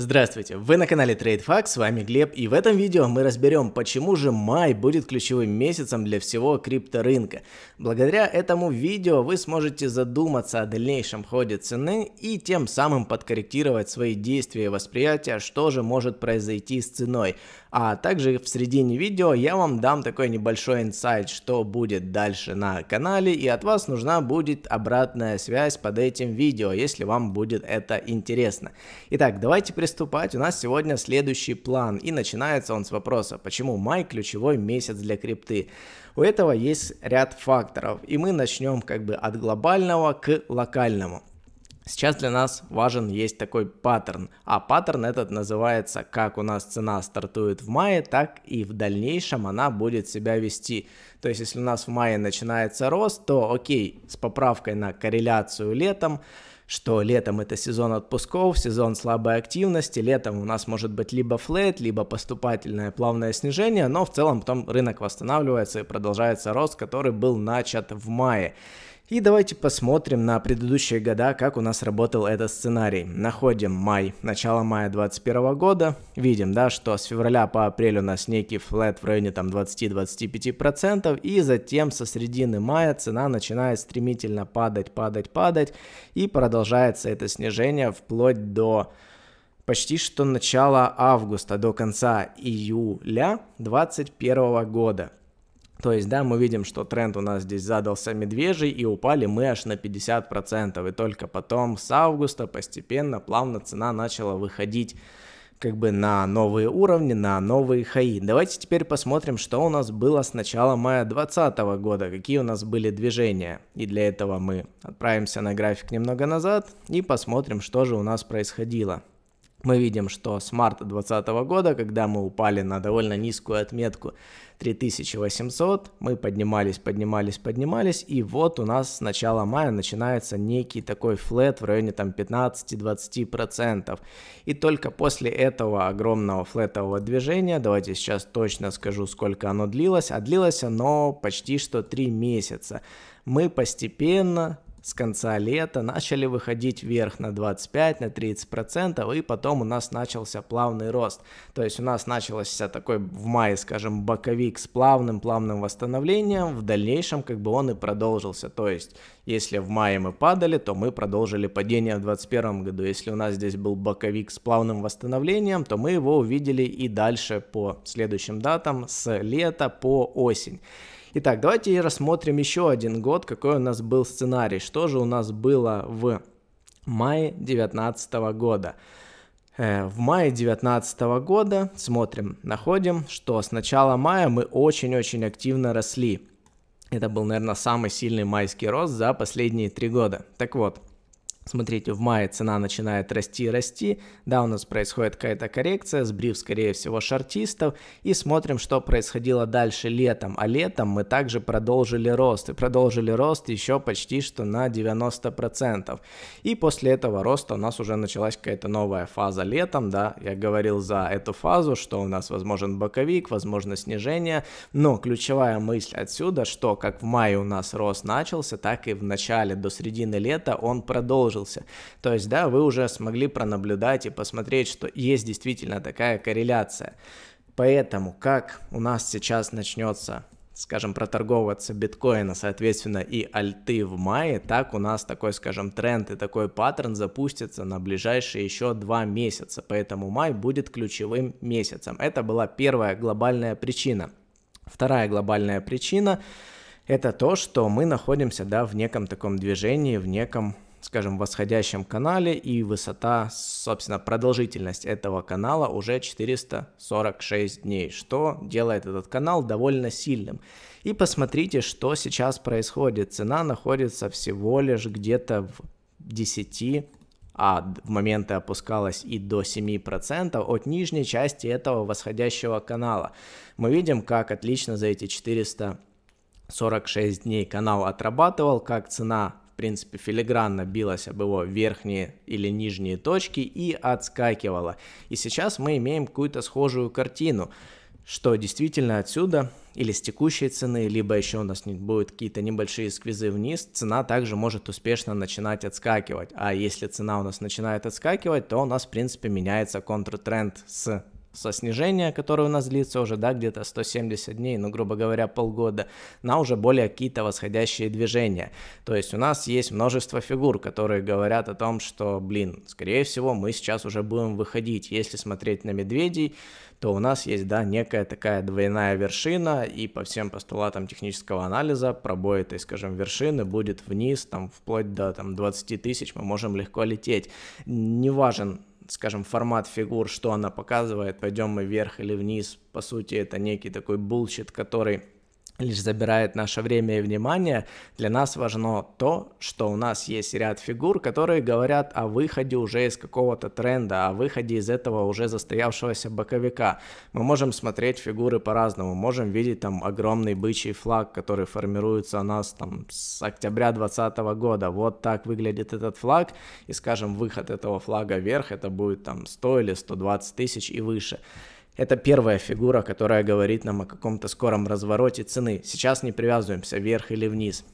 Здравствуйте, вы на канале TradeFact, с вами Глеб, и в этом видео мы разберем, почему же май будет ключевым месяцем для всего крипторынка. Благодаря этому видео вы сможете задуматься о дальнейшем ходе цены и тем самым подкорректировать свои действия и восприятия, что же может произойти с ценой. А также в середине видео я вам дам такой небольшой инсайт, что будет дальше на канале, и от вас нужна будет обратная связь под этим видео, если вам будет это интересно. Итак, давайте приступать. У нас сегодня следующий план, и начинается он с вопроса, почему май ключевой месяц для крипты? У этого есть ряд факторов, и мы начнем как бы от глобального к локальному. Сейчас для нас важен есть такой паттерн, а паттерн этот называется, как у нас цена стартует в мае, так и в дальнейшем она будет себя вести. То есть, если у нас в мае начинается рост, то окей, с поправкой на корреляцию летом, что летом это сезон отпусков, сезон слабой активности, летом у нас может быть либо флет, либо поступательное плавное снижение, но в целом потом рынок восстанавливается и продолжается рост, который был начат в мае. И давайте посмотрим на предыдущие года, как у нас работал этот сценарий. Находим май, начало мая 2021 года. Видим, да, что с февраля по апрель у нас некий флет в районе там 20-25%. И затем со середины мая цена начинает стремительно падать, падать, падать. И продолжается это снижение вплоть до почти что начала августа до конца июля 2021 года. То есть, да, мы видим, что тренд у нас здесь задался медвежий, и упали мы аж на 50%, и только потом с августа постепенно, плавно цена начала выходить как бы на новые уровни, на новые хаи. Давайте теперь посмотрим, что у нас было с начала мая 2020 года, какие у нас были движения. И для этого мы отправимся на график немного назад и посмотрим, что же у нас происходило мы видим, что с марта 2020 года, когда мы упали на довольно низкую отметку 3800, мы поднимались, поднимались, поднимались, и вот у нас с начала мая начинается некий такой флет в районе там 15-20%. И только после этого огромного флетового движения, давайте сейчас точно скажу, сколько оно длилось, а длилось оно почти что 3 месяца мы постепенно с конца лета начали выходить вверх на 25, на 30%, и потом у нас начался плавный рост. То есть у нас начался такой в мае, скажем, боковик с плавным, плавным восстановлением, в дальнейшем как бы он и продолжился. То есть если в мае мы падали, то мы продолжили падение в 2021 году. Если у нас здесь был боковик с плавным восстановлением, то мы его увидели и дальше по следующим датам с лета по осень. Итак, давайте рассмотрим еще один год, какой у нас был сценарий, что же у нас было в мае 2019 года. Э, в мае 2019 года смотрим, находим, что с начала мая мы очень-очень активно росли. Это был, наверное, самый сильный майский рост за последние три года. Так вот, Смотрите, в мае цена начинает расти и расти, да, у нас происходит какая-то коррекция, сбрив, скорее всего, шортистов, и смотрим, что происходило дальше летом. А летом мы также продолжили рост, и продолжили рост еще почти что на 90%. И после этого роста у нас уже началась какая-то новая фаза летом, да, я говорил за эту фазу, что у нас возможен боковик, возможно снижение, но ключевая мысль отсюда, что как в мае у нас рост начался, так и в начале, до середины лета он продолжил сложился. То есть, да, вы уже смогли пронаблюдать и посмотреть, что есть действительно такая корреляция. Поэтому, как у нас сейчас начнется скажем, проторговаться биткоина, соответственно, и альты в мае, так у нас такой, скажем, тренд и такой паттерн запустится на ближайшие еще два месяца, поэтому май будет ключевым месяцем. Это была первая глобальная причина. Вторая глобальная причина – это то, что мы находимся, да, в неком таком движении, в неком скажем, восходящем канале, и высота, собственно, продолжительность этого канала уже 446 дней, что делает этот канал довольно сильным. И посмотрите, что сейчас происходит. Цена находится всего лишь где-то в 10 а в моменты опускалась и до 7% от нижней части этого восходящего канала. Мы видим, как отлично за эти 446 46 дней канал отрабатывал, как цена принципе, филигранно билась об его верхние или нижние точки и отскакивала. И сейчас мы имеем какую-то схожую картину, что действительно отсюда или с текущей цены, либо еще у нас будут какие-то небольшие сквизы вниз, цена также может успешно начинать отскакивать. А если цена у нас начинает отскакивать, то у нас, в принципе, меняется контртренд с со снижения, которое у нас длится уже, да, где-то 170 дней, ну, грубо говоря, полгода, на уже более какие-то восходящие движения. То есть у нас есть множество фигур, которые говорят о том, что, блин, скорее всего, мы сейчас уже будем выходить. Если смотреть на медведей, то у нас есть, да, некая такая двойная вершина, и по всем постулатам технического анализа пробой этой, скажем, вершины будет вниз, там, вплоть до, там, 20 тысяч мы можем легко лететь. Не важен скажем, формат фигур, что она показывает, пойдем мы вверх или вниз. По сути, это некий такой булщит, который лишь забирает наше время и внимание, для нас важно то, что у нас есть ряд фигур, которые говорят о выходе уже из какого-то тренда, о выходе из этого уже застоявшегося боковика. Мы можем смотреть фигуры по-разному, можем видеть там огромный бычий флаг, который формируется у нас там с октября 2020 года. Вот так выглядит этот флаг, и скажем, выход этого флага вверх, это будет там 100 или 120 тысяч и выше. Это первая фигура, которая говорит нам о каком-то скором развороте цены. Сейчас не привязываемся вверх или вниз.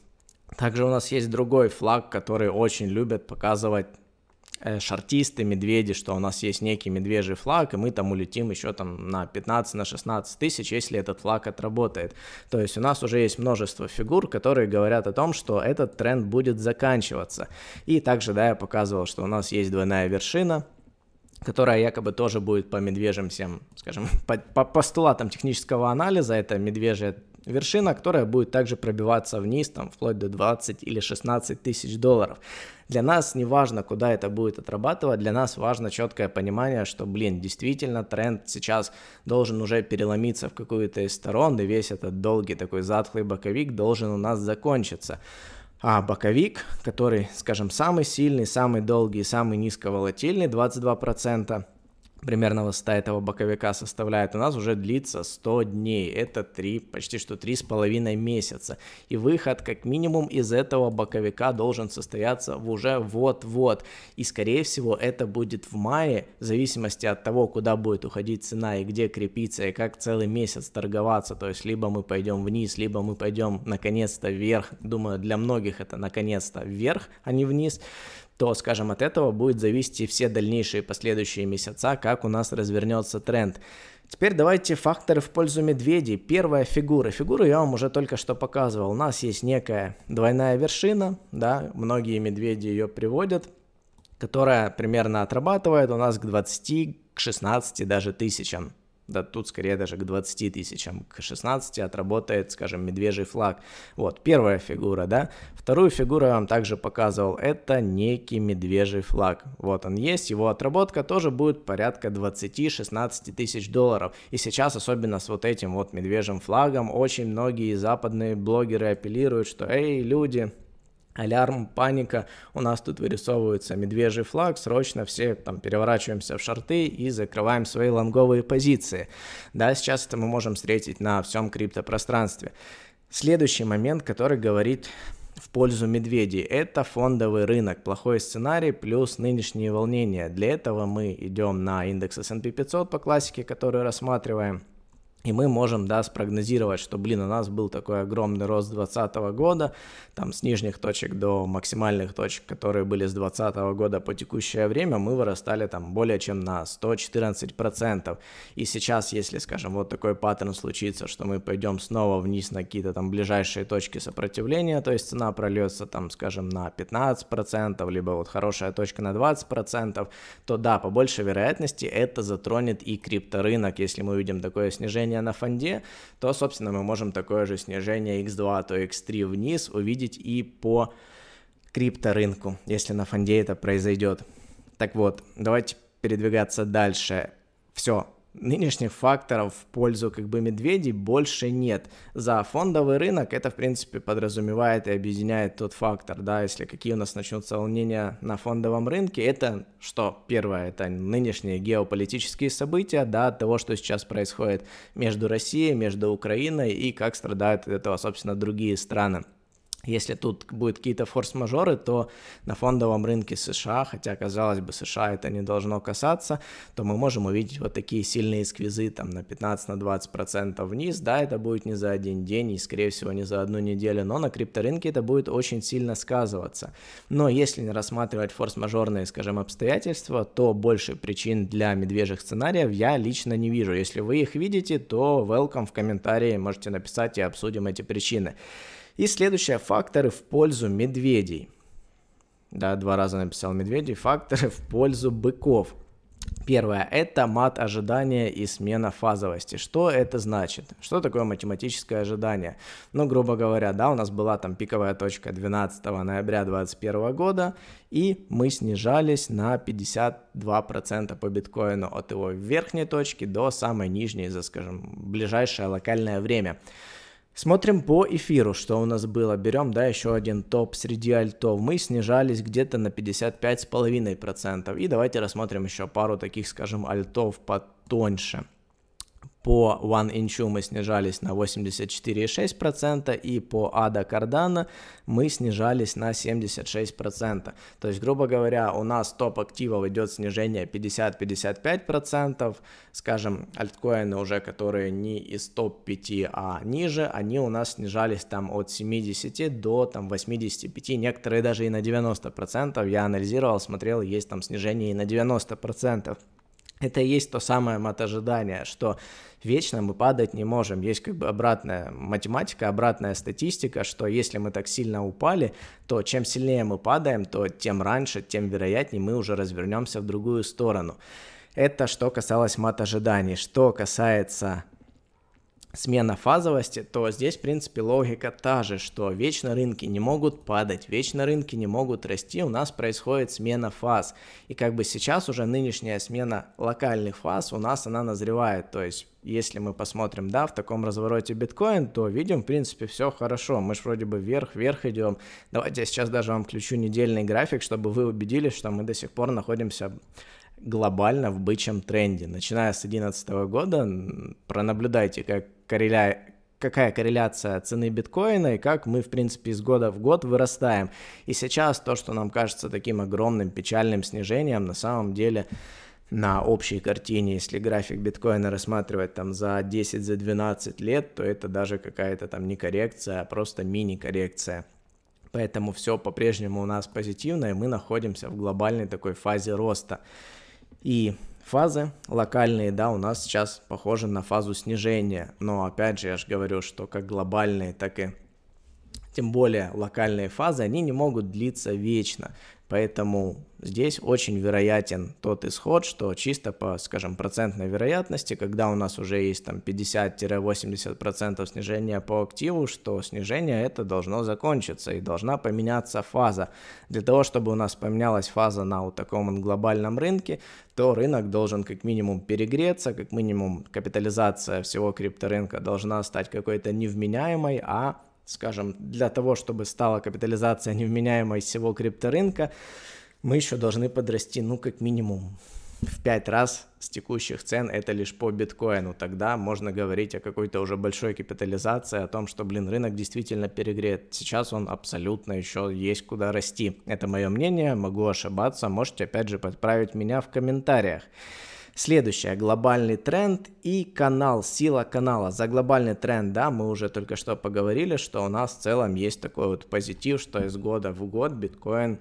Также у нас есть другой флаг, который очень любят показывать э, шартисты, медведи, что у нас есть некий медвежий флаг, и мы там улетим еще там на 15, на 16 тысяч, если этот флаг отработает. То есть у нас уже есть множество фигур, которые говорят о том, что этот тренд будет заканчиваться. И также, да, я показывал, что у нас есть двойная вершина, которая якобы тоже будет по медвежьим всем, скажем, по, по постулатам технического анализа, это медвежья вершина, которая будет также пробиваться вниз, там, вплоть до 20 или 16 тысяч долларов. Для нас не важно, куда это будет отрабатывать, для нас важно четкое понимание, что, блин, действительно тренд сейчас должен уже переломиться в какую-то из сторон, и весь этот долгий такой затхлый боковик должен у нас закончиться а боковик, который, скажем, самый сильный, самый долгий, самый низковолатильный, 22%, Примерно ста этого боковика составляет, у нас уже длится 100 дней. Это 3, почти что три с половиной месяца. И выход как минимум из этого боковика должен состояться уже вот-вот. И скорее всего это будет в мае, в зависимости от того, куда будет уходить цена и где крепиться, и как целый месяц торговаться. То есть либо мы пойдем вниз, либо мы пойдем наконец-то вверх. Думаю, для многих это наконец-то вверх, а не вниз то, скажем, от этого будет зависеть и все дальнейшие последующие месяца, как у нас развернется тренд. Теперь давайте факторы в пользу медведей. Первая фигура. Фигуру я вам уже только что показывал. У нас есть некая двойная вершина, да, многие медведи ее приводят, которая примерно отрабатывает у нас к 20, к 16 даже тысячам да тут скорее даже к 20 тысячам, к 16 отработает, скажем, медвежий флаг. Вот, первая фигура, да. Вторую фигуру я вам также показывал, это некий медвежий флаг. Вот он есть, его отработка тоже будет порядка 20-16 тысяч долларов. И сейчас, особенно с вот этим вот медвежьим флагом, очень многие западные блогеры апеллируют, что «Эй, люди, алярм, паника, у нас тут вырисовывается медвежий флаг, срочно все там переворачиваемся в шарты и закрываем свои лонговые позиции. Да, сейчас это мы можем встретить на всем криптопространстве. Следующий момент, который говорит в пользу медведей. Это фондовый рынок, плохой сценарий плюс нынешние волнения. Для этого мы идем на индекс S&P 500 по классике, который рассматриваем – и мы можем, да, спрогнозировать, что, блин, у нас был такой огромный рост 2020 года, там с нижних точек до максимальных точек, которые были с 2020 года по текущее время, мы вырастали там более чем на 114%. И сейчас, если, скажем, вот такой паттерн случится, что мы пойдем снова вниз на какие-то там ближайшие точки сопротивления, то есть цена прольется там, скажем, на 15%, либо вот хорошая точка на 20%, то да, по большей вероятности это затронет и крипторынок, если мы увидим такое снижение снижение на фонде, то, собственно, мы можем такое же снижение x2, то x3 вниз увидеть и по крипторынку, если на фонде это произойдет. Так вот, давайте передвигаться дальше. Все, нынешних факторов в пользу как бы медведей больше нет. За фондовый рынок это, в принципе, подразумевает и объединяет тот фактор, да, если какие у нас начнутся волнения на фондовом рынке, это что? Первое, это нынешние геополитические события, да, от того, что сейчас происходит между Россией, между Украиной и как страдают от этого, собственно, другие страны. Если тут будут какие-то форс-мажоры, то на фондовом рынке США, хотя, казалось бы, США это не должно касаться, то мы можем увидеть вот такие сильные сквизы там на 15-20% на вниз. Да, это будет не за один день и, скорее всего, не за одну неделю, но на крипторынке это будет очень сильно сказываться. Но если не рассматривать форс-мажорные, скажем, обстоятельства, то больше причин для медвежьих сценариев я лично не вижу. Если вы их видите, то welcome в комментарии, можете написать и обсудим эти причины. И следующее, факторы в пользу медведей. Да, два раза написал медведей. Факторы в пользу быков. Первое – это мат ожидания и смена фазовости. Что это значит? Что такое математическое ожидание? Ну, грубо говоря, да, у нас была там пиковая точка 12 ноября 2021 года, и мы снижались на 52% по биткоину от его верхней точки до самой нижней за, скажем, ближайшее локальное время. Смотрим по эфиру, что у нас было. Берем, да, еще один топ среди альтов. Мы снижались где-то на 55,5%. И давайте рассмотрим еще пару таких, скажем, альтов потоньше. По One Inch мы снижались на 84,6%, и по ADA Cardano мы снижались на 76%. То есть, грубо говоря, у нас топ активов идет снижение 50-55%. Скажем, альткоины уже, которые не из топ-5, а ниже, они у нас снижались там от 70 до там 85, некоторые даже и на 90%. Я анализировал, смотрел, есть там снижение и на 90% это и есть то самое матожидание, что вечно мы падать не можем. Есть как бы обратная математика, обратная статистика, что если мы так сильно упали, то чем сильнее мы падаем, то тем раньше, тем вероятнее мы уже развернемся в другую сторону. Это что касалось мат ожиданий. Что касается смена фазовости, то здесь, в принципе, логика та же, что вечно рынки не могут падать, вечно рынки не могут расти, у нас происходит смена фаз. И как бы сейчас уже нынешняя смена локальных фаз у нас она назревает, то есть если мы посмотрим, да, в таком развороте биткоин, то видим, в принципе, все хорошо. Мы же вроде бы вверх-вверх идем. Давайте я сейчас даже вам включу недельный график, чтобы вы убедились, что мы до сих пор находимся глобально в бычьем тренде. Начиная с 2011 года, пронаблюдайте, как корреля... какая корреляция цены биткоина и как мы, в принципе, из года в год вырастаем. И сейчас то, что нам кажется таким огромным печальным снижением, на самом деле на общей картине, если график биткоина рассматривать там за 10, за 12 лет, то это даже какая-то там не коррекция, а просто мини-коррекция. Поэтому все по-прежнему у нас позитивно, и мы находимся в глобальной такой фазе роста. И фазы локальные, да, у нас сейчас похожи на фазу снижения, но опять же я же говорю, что как глобальные, так и тем более локальные фазы, они не могут длиться вечно. Поэтому здесь очень вероятен тот исход, что чисто по, скажем, процентной вероятности, когда у нас уже есть там 50-80% снижения по активу, что снижение это должно закончиться и должна поменяться фаза. Для того, чтобы у нас поменялась фаза на вот таком глобальном рынке, то рынок должен как минимум перегреться, как минимум капитализация всего крипторынка должна стать какой-то невменяемой, а скажем, для того, чтобы стала капитализация невменяемой всего крипторынка, мы еще должны подрасти, ну, как минимум, в пять раз с текущих цен, это лишь по биткоину. Тогда можно говорить о какой-то уже большой капитализации, о том, что, блин, рынок действительно перегрет. Сейчас он абсолютно еще есть куда расти. Это мое мнение, могу ошибаться, можете опять же подправить меня в комментариях. Следующее, глобальный тренд и канал, сила канала. За глобальный тренд, да, мы уже только что поговорили, что у нас в целом есть такой вот позитив, что из года в год биткоин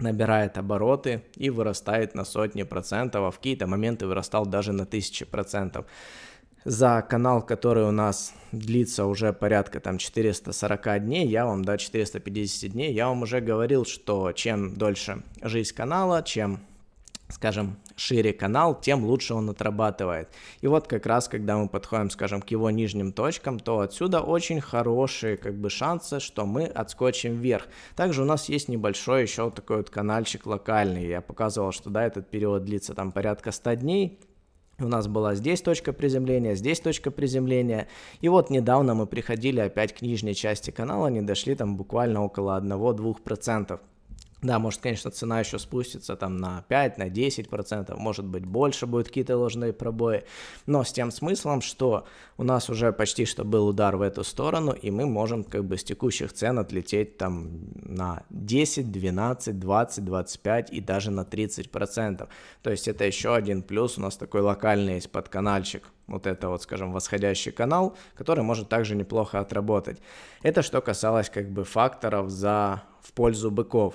набирает обороты и вырастает на сотни процентов, а в какие-то моменты вырастал даже на тысячи процентов за канал, который у нас длится уже порядка там 440 дней, я вам, да, 450 дней, я вам уже говорил, что чем дольше жизнь канала, чем скажем, шире канал, тем лучше он отрабатывает. И вот как раз, когда мы подходим, скажем, к его нижним точкам, то отсюда очень хорошие как бы шансы, что мы отскочим вверх. Также у нас есть небольшой еще такой вот каналчик локальный. Я показывал, что да, этот период длится там порядка 100 дней. У нас была здесь точка приземления, здесь точка приземления. И вот недавно мы приходили опять к нижней части канала, они дошли там буквально около 1-2%. Да, может, конечно, цена еще спустится там на 5, на 10 процентов, может быть, больше будут какие-то ложные пробои, но с тем смыслом, что у нас уже почти что был удар в эту сторону, и мы можем как бы с текущих цен отлететь там на 10, 12, 20, 25 и даже на 30 процентов. То есть это еще один плюс, у нас такой локальный есть подканальчик, вот это вот, скажем, восходящий канал, который может также неплохо отработать. Это что касалось как бы факторов за в пользу быков.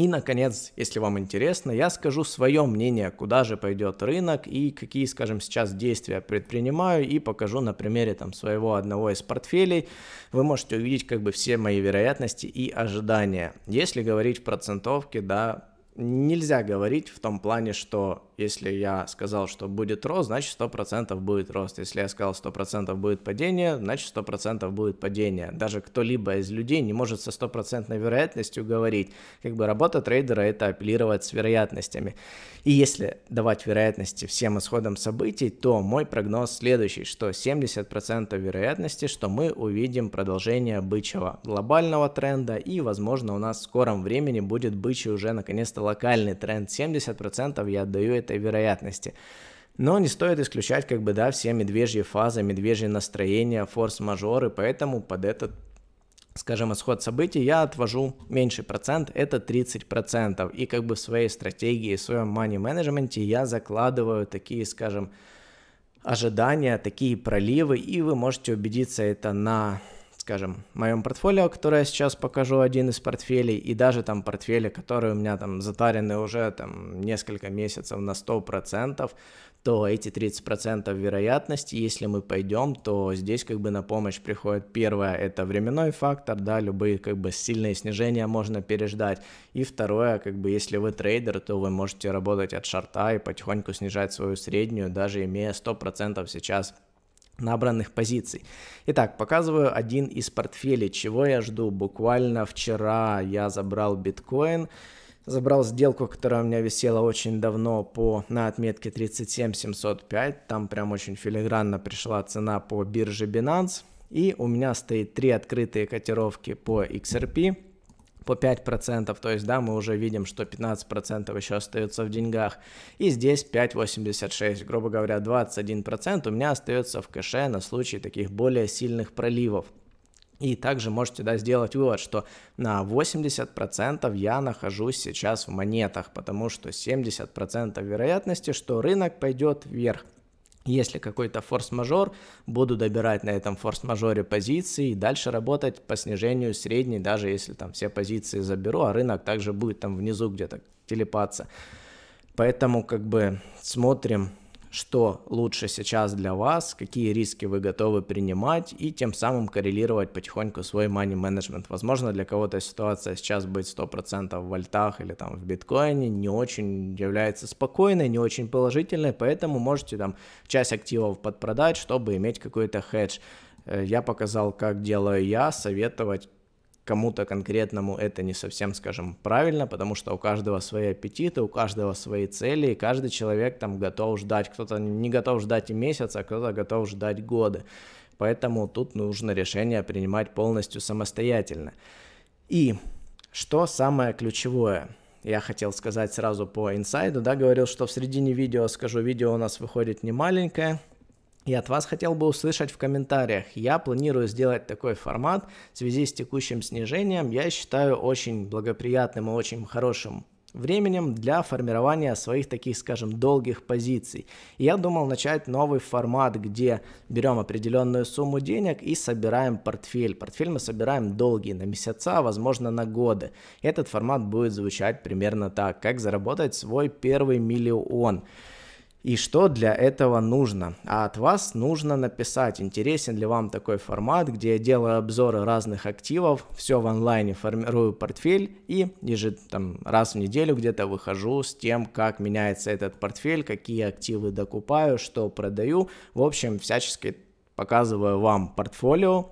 И, наконец, если вам интересно, я скажу свое мнение, куда же пойдет рынок и какие, скажем, сейчас действия предпринимаю и покажу на примере там своего одного из портфелей. Вы можете увидеть как бы все мои вероятности и ожидания. Если говорить в процентовке, да, нельзя говорить в том плане, что если я сказал, что будет рост, значит 100% будет рост. Если я сказал 100% будет падение, значит 100% будет падение. Даже кто-либо из людей не может со стопроцентной вероятностью говорить. Как бы работа трейдера это апеллировать с вероятностями. И если давать вероятности всем исходам событий, то мой прогноз следующий, что 70% вероятности, что мы увидим продолжение бычьего глобального тренда и, возможно, у нас в скором времени будет бычий уже наконец-то локальный тренд. 70% я отдаю это этой вероятности. Но не стоит исключать, как бы, да, все медвежьи фазы, медвежьи настроения, форс-мажоры, поэтому под этот скажем, исход событий, я отвожу меньший процент, это 30%. И как бы в своей стратегии, в своем money менеджменте я закладываю такие, скажем, ожидания, такие проливы, и вы можете убедиться это на скажем, моем портфолио, которое я сейчас покажу, один из портфелей, и даже там портфели, которые у меня там затарены уже там несколько месяцев на 100%, то эти 30% вероятности, если мы пойдем, то здесь как бы на помощь приходит первое, это временной фактор, да, любые как бы сильные снижения можно переждать, и второе, как бы если вы трейдер, то вы можете работать от шарта и потихоньку снижать свою среднюю, даже имея 100% сейчас набранных позиций. Итак, показываю один из портфелей, чего я жду. Буквально вчера я забрал биткоин, забрал сделку, которая у меня висела очень давно по, на отметке 37705, там прям очень филигранно пришла цена по бирже Binance, и у меня стоит три открытые котировки по XRP, по 5%, то есть, да, мы уже видим, что 15% еще остается в деньгах, и здесь 5,86, грубо говоря, 21% у меня остается в кэше на случай таких более сильных проливов. И также можете да, сделать вывод, что на 80% я нахожусь сейчас в монетах, потому что 70% вероятности, что рынок пойдет вверх. Если какой-то форс-мажор, буду добирать на этом форс-мажоре позиции и дальше работать по снижению средней, даже если там все позиции заберу, а рынок также будет там внизу где-то телепаться. Поэтому как бы смотрим, что лучше сейчас для вас, какие риски вы готовы принимать и тем самым коррелировать потихоньку свой money management. Возможно, для кого-то ситуация сейчас быть 100% в вольтах или там в биткоине не очень является спокойной, не очень положительной, поэтому можете там часть активов подпродать, чтобы иметь какой-то хедж. Э, я показал, как делаю я, советовать кому-то конкретному это не совсем, скажем, правильно, потому что у каждого свои аппетиты, у каждого свои цели, и каждый человек там готов ждать, кто-то не готов ждать и месяц, а кто-то готов ждать годы. Поэтому тут нужно решение принимать полностью самостоятельно. И что самое ключевое – я хотел сказать сразу по инсайду, да, говорил, что в середине видео скажу, видео у нас выходит не маленькое, и от вас хотел бы услышать в комментариях. Я планирую сделать такой формат в связи с текущим снижением. Я считаю очень благоприятным и очень хорошим временем для формирования своих таких, скажем, долгих позиций. И я думал начать новый формат, где берем определенную сумму денег и собираем портфель. Портфель мы собираем долгий, на месяца, возможно, на годы. Этот формат будет звучать примерно так. Как заработать свой первый миллион и что для этого нужно. А от вас нужно написать, интересен ли вам такой формат, где я делаю обзоры разных активов, все в онлайне, формирую портфель и ежед, там, раз в неделю где-то выхожу с тем, как меняется этот портфель, какие активы докупаю, что продаю. В общем, всячески показываю вам портфолио,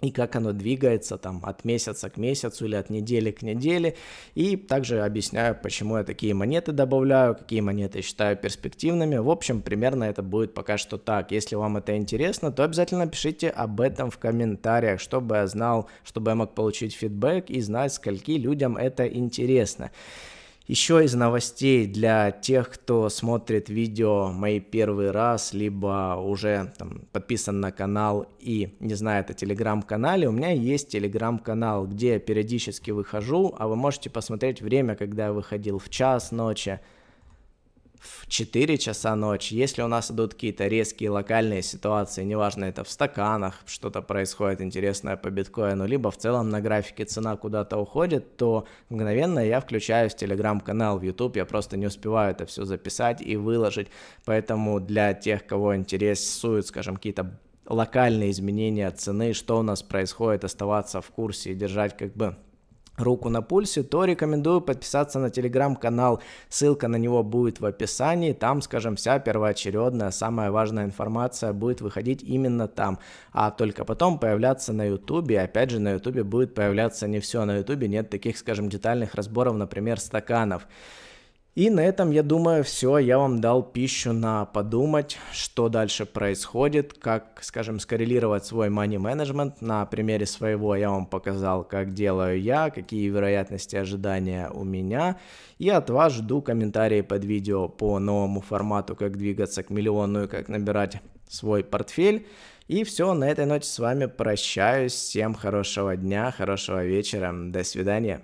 и как оно двигается там от месяца к месяцу или от недели к неделе. И также объясняю, почему я такие монеты добавляю, какие монеты считаю перспективными. В общем, примерно это будет пока что так. Если вам это интересно, то обязательно пишите об этом в комментариях, чтобы я знал, чтобы я мог получить фидбэк и знать, скольки людям это интересно. Еще из новостей для тех, кто смотрит видео мои первый раз, либо уже там, подписан на канал и не знает о телеграм-канале, у меня есть телеграм-канал, где я периодически выхожу, а вы можете посмотреть время, когда я выходил в час ночи, в 4 часа ночи, если у нас идут какие-то резкие локальные ситуации, неважно, это в стаканах, что-то происходит интересное по биткоину, либо в целом на графике цена куда-то уходит, то мгновенно я включаюсь в телеграм-канал, в YouTube, я просто не успеваю это все записать и выложить, поэтому для тех, кого интересуют, скажем, какие-то локальные изменения цены, что у нас происходит, оставаться в курсе и держать как бы руку на пульсе, то рекомендую подписаться на телеграм-канал. Ссылка на него будет в описании. Там, скажем, вся первоочередная, самая важная информация будет выходить именно там. А только потом появляться на ютубе. Опять же, на ютубе будет появляться не все. На ютубе нет таких, скажем, детальных разборов, например, стаканов. И на этом, я думаю, все. Я вам дал пищу на подумать, что дальше происходит, как, скажем, скоррелировать свой money management. На примере своего я вам показал, как делаю я, какие вероятности ожидания у меня. И от вас жду комментарии под видео по новому формату, как двигаться к миллиону и как набирать свой портфель. И все, на этой ноте с вами прощаюсь. Всем хорошего дня, хорошего вечера. До свидания.